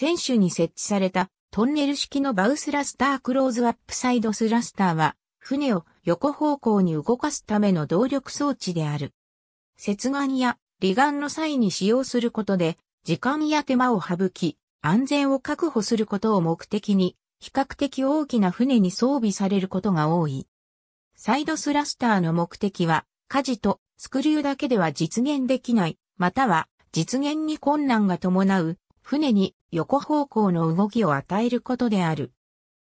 選手に設置されたトンネル式のバウスラスタークローズアップサイドスラスターは、船を横方向に動かすための動力装置である。接岸や離岸の際に使用することで、時間や手間を省き、安全を確保することを目的に、比較的大きな船に装備されることが多い。サイドスラスターの目的は、舵とスクリューだけでは実現できない、または実現に困難が伴う船に横方向の動きを与えることである。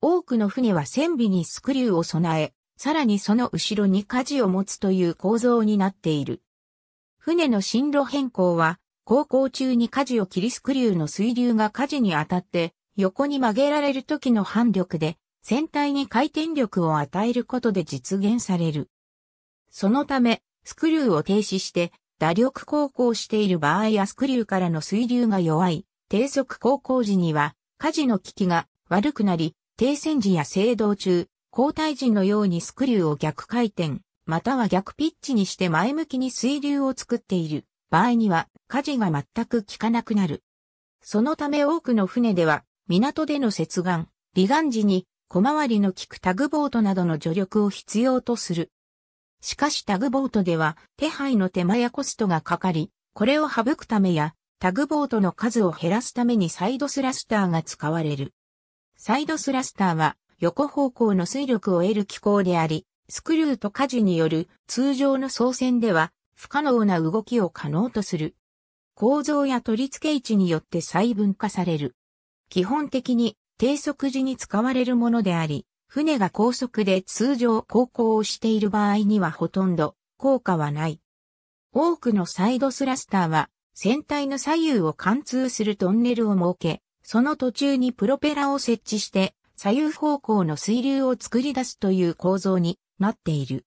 多くの船は船尾にスクリューを備え、さらにその後ろに舵を持つという構造になっている。船の進路変更は、航行中に舵を切りスクリューの水流が舵に当たって横に曲げられる時の反力で船体に回転力を与えることで実現される。そのため、スクリューを停止して打力航行している場合やスクリューからの水流が弱い低速航行時には、火事の危機が悪くなり、停戦時や制動中、交代時のようにスクリューを逆回転、または逆ピッチにして前向きに水流を作っている場合には火事が全く効かなくなる。そのため多くの船では港での接岸、離岸時に小回りの効くタグボートなどの助力を必要とする。しかしタグボートでは手配の手間やコストがかかり、これを省くためやタグボートの数を減らすためにサイドスラスターが使われる。サイドスラスターは横方向の水力を得る機構であり、スクリューと舵による通常の操船では不可能な動きを可能とする。構造や取り付け位置によって細分化される。基本的に低速時に使われるものであり、船が高速で通常航行をしている場合にはほとんど効果はない。多くのサイドスラスターは船体の左右を貫通するトンネルを設け、その途中にプロペラを設置して、左右方向の水流を作り出すという構造になっている。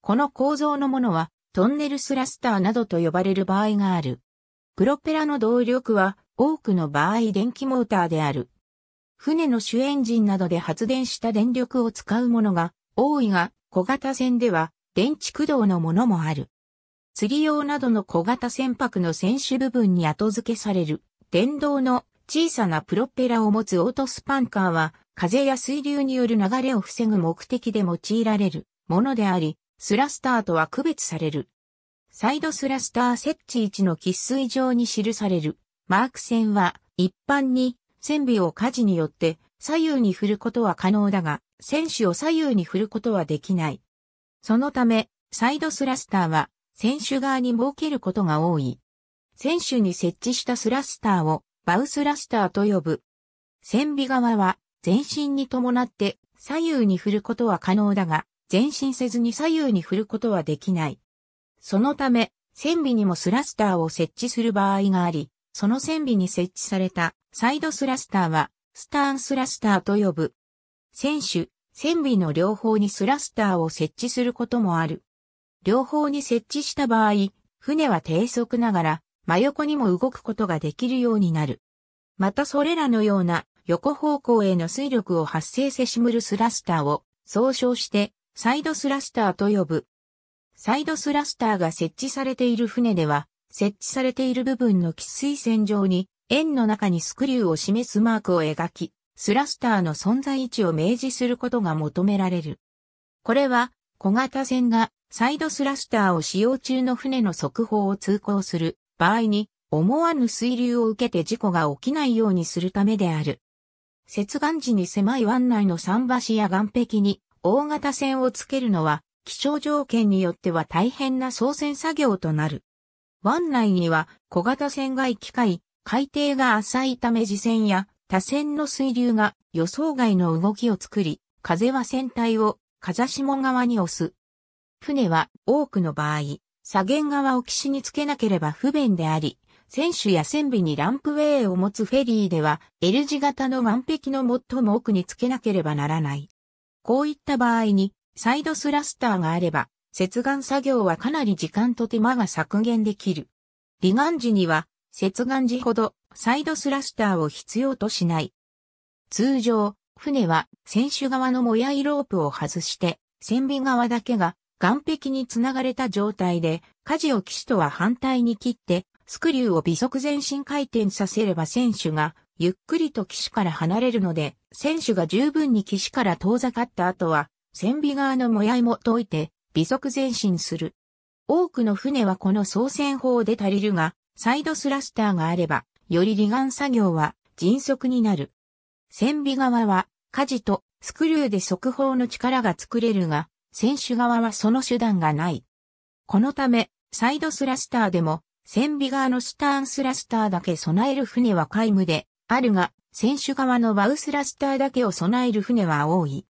この構造のものは、トンネルスラスターなどと呼ばれる場合がある。プロペラの動力は、多くの場合電気モーターである。船の主エンジンなどで発電した電力を使うものが多いが、小型船では電池駆動のものもある。釣り用などの小型船舶の船首部分に後付けされる、電動の小さなプロペラを持つオートスパンカーは、風や水流による流れを防ぐ目的で用いられるものであり、スラスターとは区別される。サイドスラスター設置位置の喫水上に記されるマーク線は一般に船尾を火事によって左右に振ることは可能だが、船首を左右に振ることはできない。そのため、サイドスラスターは選手側に設けることが多い。選手に設置したスラスターをバウスラスターと呼ぶ。船尾側は前進に伴って左右に振ることは可能だが、前進せずに左右に振ることはできない。そのため、船尾にもスラスターを設置する場合があり、その船尾に設置されたサイドスラスターはスターンスラスターと呼ぶ。選手、船尾の両方にスラスターを設置することもある。両方に設置した場合、船は低速ながら真横にも動くことができるようになる。またそれらのような横方向への水力を発生せしむるスラスターを総称してサイドスラスターと呼ぶ。サイドスラスターが設置されている船では、設置されている部分の喫水線上に円の中にスクリューを示すマークを描き、スラスターの存在位置を明示することが求められる。これは小型船がサイドスラスターを使用中の船の速報を通行する場合に、思わぬ水流を受けて事故が起きないようにするためである。接岸時に狭い湾内の桟橋や岸壁に大型船をつけるのは、気象条件によっては大変な操船作業となる。湾内には小型船が行き交い、海底が浅いため自船や他船の水流が予想外の動きを作り、風は船体を風下側に押す。船は多くの場合、左舷側を岸につけなければ不便であり、船首や船尾にランプウェイを持つフェリーでは L 字型の岸壁の最も奥につけなければならない。こういった場合にサイドスラスターがあれば、接岸作業はかなり時間と手間が削減できる。離岸時には接岸時ほどサイドスラスターを必要としない。通常、船は船首側のモヤイロープを外して、船尾側だけが岸壁につながれた状態で、舵を騎士とは反対に切って、スクリューを微速前進回転させれば選手が、ゆっくりと騎手から離れるので、選手が十分に騎士から遠ざかった後は、船尾側のもやいも解いて、微速前進する。多くの船はこの操船法で足りるが、サイドスラスターがあれば、より離岸作業は迅速になる。船尾側は、舵とスクリューで速報の力が作れるが、選手側はその手段がない。このため、サイドスラスターでも、船尾側のスターンスラスターだけ備える船は皆無で、あるが、選手側のバウスラスターだけを備える船は多い。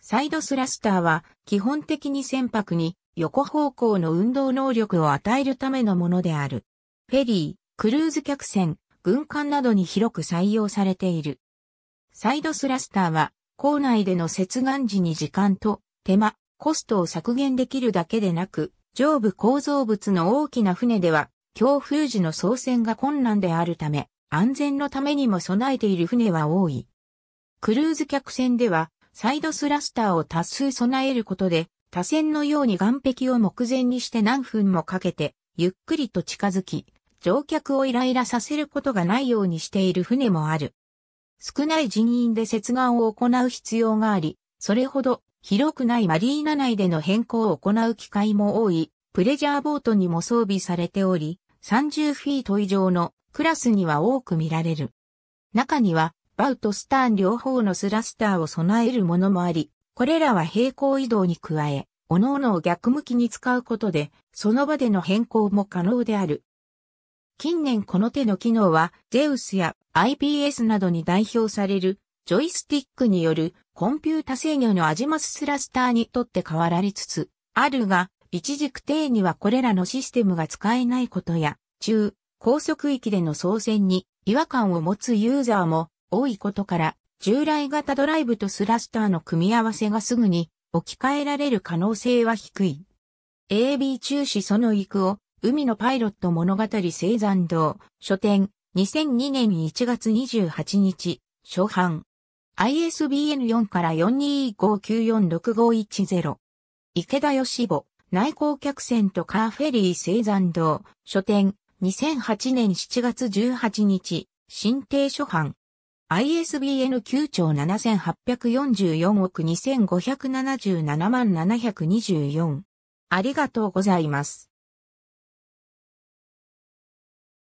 サイドスラスターは、基本的に船舶に横方向の運動能力を与えるためのものである。フェリー、クルーズ客船、軍艦などに広く採用されている。サイドスラスターは、港内での接岸時に時間と手間、コストを削減できるだけでなく、上部構造物の大きな船では、強風時の操船が困難であるため、安全のためにも備えている船は多い。クルーズ客船では、サイドスラスターを多数備えることで、多船のように岸壁を目前にして何分もかけて、ゆっくりと近づき、乗客をイライラさせることがないようにしている船もある。少ない人員で接岸を行う必要があり、それほど広くないマリーナ内での変更を行う機会も多い、プレジャーボートにも装備されており、30フィート以上のクラスには多く見られる。中には、バウとスターン両方のスラスターを備えるものもあり、これらは平行移動に加え、各々を逆向きに使うことで、その場での変更も可能である。近年この手の機能は、ゼウスや IPS などに代表されるジョイスティックによるコンピュータ制御のアジマススラスターにとって変わられつつ、あるが、一軸定にはこれらのシステムが使えないことや、中、高速域での操船に違和感を持つユーザーも多いことから、従来型ドライブとスラスターの組み合わせがすぐに置き換えられる可能性は低い。AB 中止その行くを、海のパイロット物語生山堂、書店、2002年1月28日、初版。ISBN4 から4 2 5 9 4 6 5 1 0池田義母、内向客船とカーフェリー生産堂、書店、2008年7月18日、新定書版。ISBN 9兆7844億2577万724。ありがとうございます。